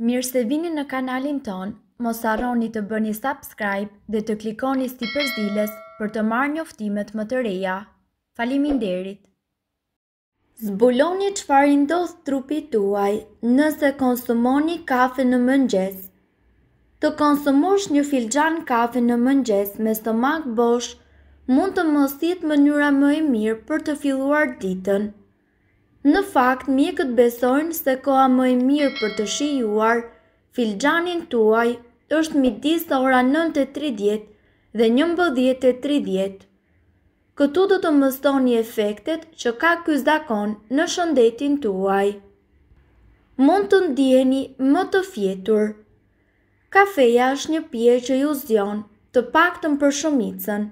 Mirë se vini në kanalin ton, mos arroni të bëni subscribe dhe të klikoni si përzdiles për të marrë njoftimet më të reja. Falimin derit! Zbuloni që farin dozë trupi tuaj nëse konsumoni kafe në mëngjes. Të konsumosh një filgjan kafe në mëngjes me stomak bosh mund të mësit mënyra më e mirë për të filluar ditën. Në fakt, mjekët besojnë se koha më e mirë për të shijuar filxhanin tuaj është midis ora 9:30 dhe 11:30. Këtu do të mësoni efektet që ka ky zakon në shëndetin tuaj. Mund të ndjeni më të fjetur. Kafeja është një pije që ju zgjon të paktën për shumicën,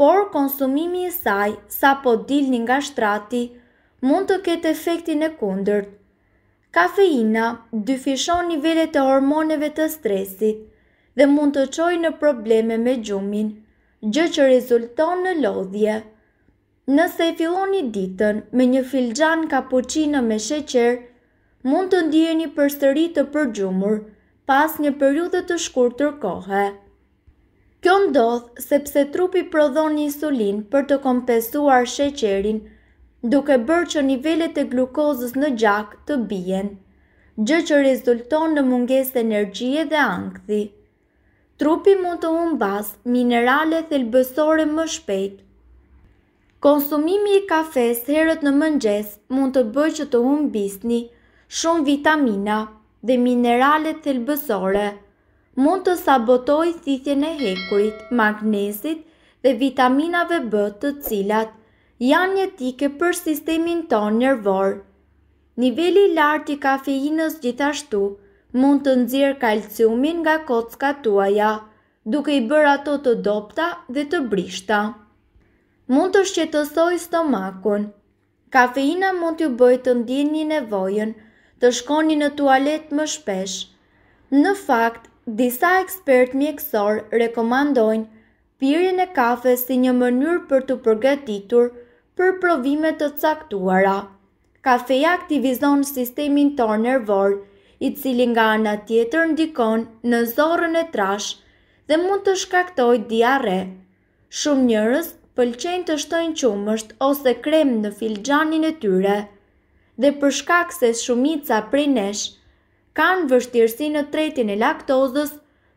por konsumimi i saj sapo dilni nga shtrati mund të ketë efektin e kundërt. Kafeina dyfishon nivellet e hormoneve të stresit dhe mund të qoj në probleme me gjumin, gjë që rezulton në lodhje. Nëse e filloni ditën me një filxhan kapuçino me sheqer, mund të ndiheni përsëri të përgjumur pas një periudhe të shkurtër kohe. Kjo ndodh sepse trupi prodhon insulin për të kompensuar sheqerin, duke bërë që nivellet e glukozës në gjak të bijen, gjë që rezulton në munges të energjie dhe angthi. Trupi mund të umbas minerale thelbësore më shpejt. Konsumimi i kafes herët në mëngjes mund të bëjë që të umbisni shumë vitamina dhe minerale thelbësore. Mund të sabotoj thithjen e hekurit, magnezit dhe vitaminave B të cilat janë njetike për sistemin ton nërvor. Niveli lartë i kafeinës gjithashtu mund të nëzirë kalciumin nga kocka tuaja, duke i bërë ato të dopta dhe të brishta. Mund të shqetësoj stomakun. Kafeina mund t'ju bëjë të ndjeni një nevojën të shkoni në tualet më shpesh. Në fakt, disa ekspertë mjekësor rekomandojnë pirjen e kafes si një mënyrë për të përgatitur për provimet të caktuara. Kafeja aktivizon sistemin të nervor, i cili nga ana tjetër ndikon në zorën e trash dhe mund të shkaktoj diare. Shumë njërës pëlqen të shtojnë qumësht ose krem në filxanin e tyre dhe përshkak se shumica prej nesh kanë vështirësi në tretin e laktozës,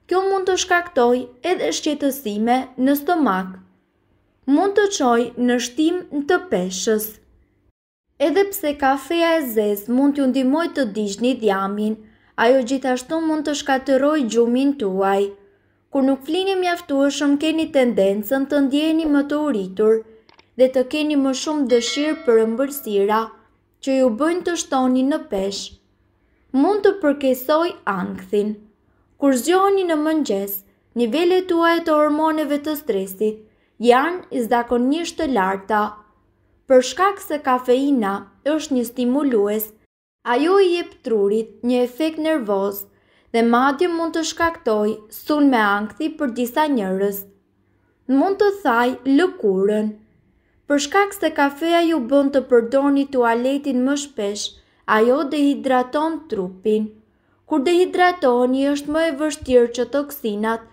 kjo mund të shkaktoj edhe shqetësime në stomak mund të qoj në shtim të peshës. Edhe pse kafeja e zez mund t'ju ndimoj të dish një djamin, ajo gjithashtu mund të shkateroj gjumin tuaj. Kur nuk flini mjaftueshëm keni tendencën të ndjeni më të uritur dhe të keni më shumë dëshirë për ëmbëlsira që ju bëjnë të shtoni në peshë. Mund të përkesoj ankthin. Kur zgjoheni në mëngjes, nivelet tuaja të hormoneve të stresit janë izdakonisht të larta. Për shkak se kafeina është një stimulues, ajo i jep trurit një efekt nervoz dhe madje mund të shkaktoj sun me angthi për disa njërës. Mund të thaj lëkurën. Për shkak se kafeja ju bënd të përdoni tualetin më shpesh, ajo dehidraton trupin. Kur dehidratoni është më e vështirë që toksinat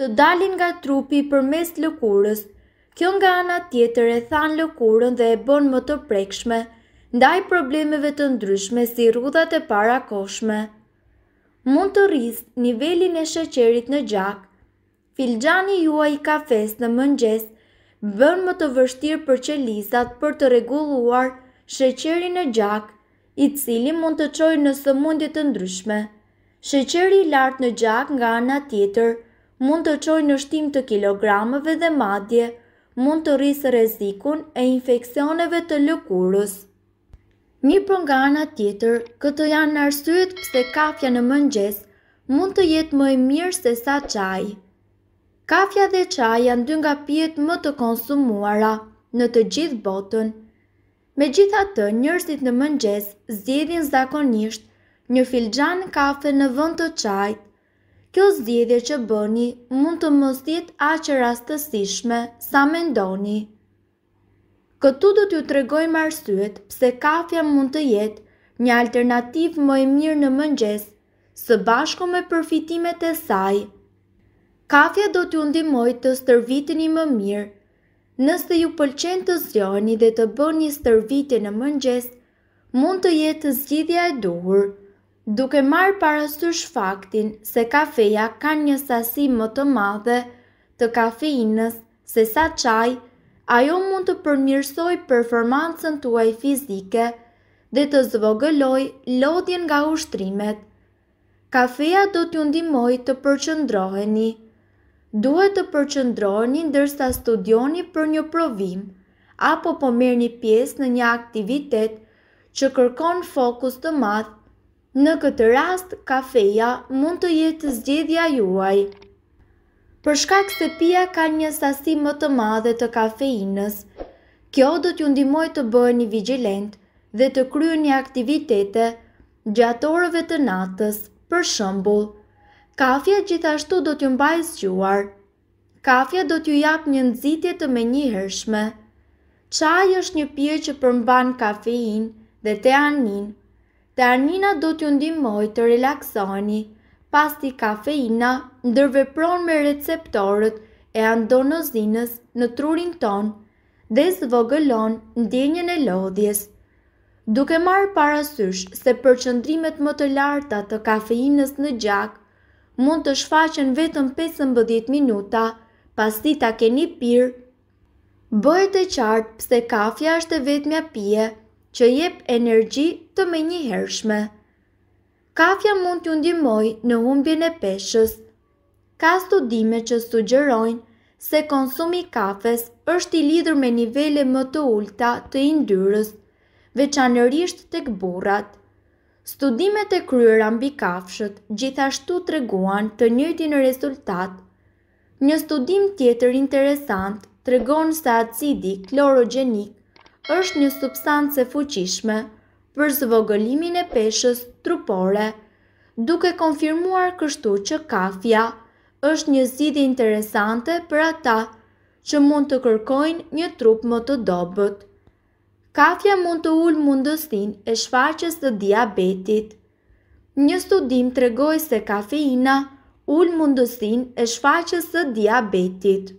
të dalin nga trupi për mes lëkurës. Kjo nga ana tjetër e than lëkurën dhe e bon më të prekshme, ndaj problemeve të ndryshme si rudat e para koshme. Mund të rris nivelin e sheqerit në gjak, filgjani jua i kafes në mëngjes, bën më të vështirë për qelizat për të reguluar sheqeri në gjak, i cili mund të qoj në sëmundit të ndryshme. Sheqeri lartë në gjak nga ana tjetër, mund të qoj në shtim të kilogramëve dhe madje, mund të rrisë rezikun e infekcioneve të lëkurës. Një për nga ana tjetër, këtë janë në arsyet pëse kafja në mëngjes mund të jetë më e mirë se sa qaj. Kafja dhe qaj janë dy nga pjet më të konsumuara në të gjithë botën. Me gjitha të njërësit në mëngjes zjedhin zakonisht një filgjan kafe në vënd të qaj Kjo zgjedhje që bëni mund të mos jetë aq rastësishme sa mendoni. Këtu do t'ju tregoj më arsyet pse kafja mund të jetë një alternativë më e mirë në mëngjes së bashku me përfitimet e saj. Kafja do t'ju ndihmojë të i më mirë. Nëse ju pëlqen të zgjoheni dhe të bëni stërvitje në mëngjes, mund të jetë zgjidhja e duhur duke marë parasysh faktin se kafeja ka një sasi më të madhe të kafeinës se sa qaj, ajo mund të përmirsoj performancën tuaj fizike dhe të zvogëloj lodhjen nga ushtrimet. Kafeja do t'ju ndimoj të përqëndroheni. Duhet të përqëndroheni ndërsa studioni për një provim, apo po merë një pjesë në një aktivitet që kërkon fokus të madhë Në këtë rast, kafeja mund të jetë zgjedhja juaj. Për shkak se pia ka një sasi më të madhe të kafeinës, kjo do t'ju ndimoj të bëheni vigjilent dhe të kryeni aktivitete gjatë orëve të natës. Për shembull, kafja gjithashtu do t'ju mbajë zgjuar. Kafja do t'ju jap një nxitje të menjëhershme. Çaji është një pije që përmban kafeinë dhe teaninë të arnina do t'ju ndimoj të relaksoni, pas ti kafeina ndërvepron me receptorët e andonozinës në trurin ton dhe zvogëlon ndjenjën e lodhjes. Duke marë parasysh se përçëndrimet më të larta të kafeinës në gjak, mund të shfaqen vetëm 15 minuta pas ti ta keni pyrë, Bëhet e qartë pse kafja është vetë mja pje, që jep energji të me një hershme. Kafja mund t'ju undimoj në humbjen e peshës. Ka studime që sugjerojnë se konsumi kafes është i lidhur me nivele më të ulta të indyrës, veçanërisht të këburat. Studimet e kryera mbi kafshët gjithashtu treguan të, të njëjtin rezultat. Një studim tjetër interesant tregon se acidi klorogjenik është një substancë e fuqishme për zvogëlimin e peshës trupore, duke konfirmuar kështu që kafja është një zidi interesante për ata që mund të kërkojnë një trup më të dobët. Kafja mund të ullë mundësin e shfaqës të diabetit. Një studim të regoj se kafeina ullë mundësin e shfaqës të diabetit.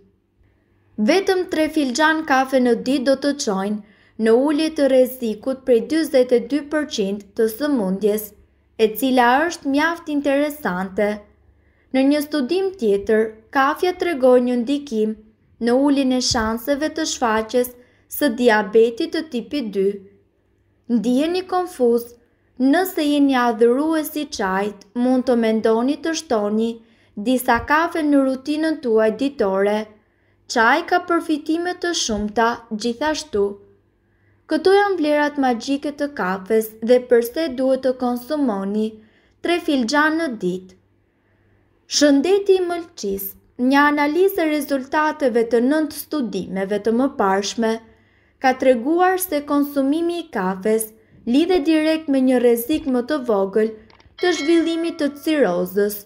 Vetëm tre filxan kafe në dit do të qojnë në ullje të rezikut për 22% të sëmundjes, e cila është mjaft interesante. Në një studim tjetër, kafja të regoj një ndikim në ullin e shanseve të shfaqes së diabetit të tipi 2. Ndjeni konfuz, nëse jeni adhuru e si qajt, mund të mendoni të shtoni disa kafe në rutinën tuaj ditore. Qaj ka përfitimet të shumta gjithashtu. Këto janë vlerat magjike të kafes dhe përse duhet të konsumoni tre filgjan në ditë. Shëndeti i mëlqis, një analizë e rezultateve të nëndë studimeve të më parshme, ka të reguar se konsumimi i kafes lidhe direkt me një rezik më të vogël të zhvillimit të cirozës.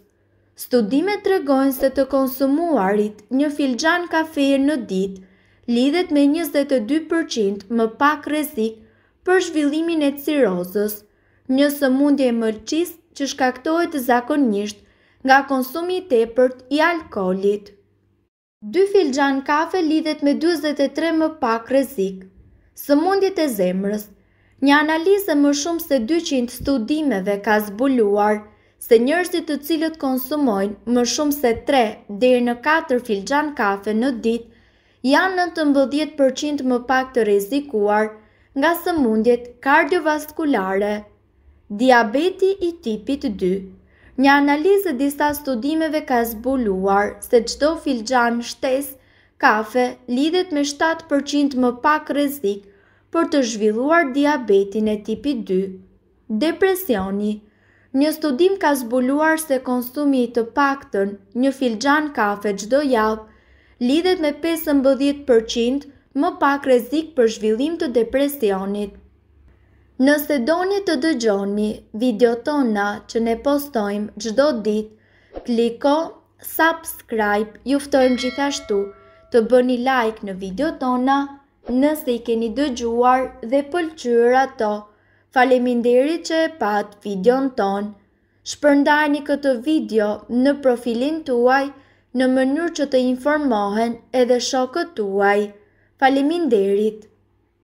Studime të regojnë se të konsumuarit një filxhan kafejë në ditë, lidhet me 22% më pak rrezik për zhvillimin e cirozës, një sëmundje e mërqis që shkaktohet zakonisht nga konsumi i tepërt i alkoolit. Dy filxhan kafe lidhet me 43 më pak rrezik. Sëmundjet e zemrës. Një analizë më shumë se 200 studimeve ka zbuluar se njerëzit të cilët konsumojnë më shumë se 3 deri në 4 filxhan kafe në ditë janë 19% më pak të rezikuar nga sëmundjet kardiovaskulare. Diabeti i tipit 2 Një analizë disa studimeve ka zbuluar se qdo filgjan, shtes, kafe, lidhet me 7% më pak rezik për të zhvilluar diabetin e tipit 2. Depresioni Një studim ka zbuluar se konsumi i të pakëtën një filxhan kafe çdo javë lidhet me 15% më pak rezik për zhvillim të depresionit. Nëse doni të dëgjoni video tona që ne postojmë gjdo dit, kliko subscribe, juftojmë gjithashtu, të bëni like në video tona nëse i keni dëgjuar dhe pëlqyra to. Falemi nderi që e patë videon tonë, shpërndajni këtë video në profilin tuaj, në mënyrë që të informohen edhe shokët tuaj. Falimin derit!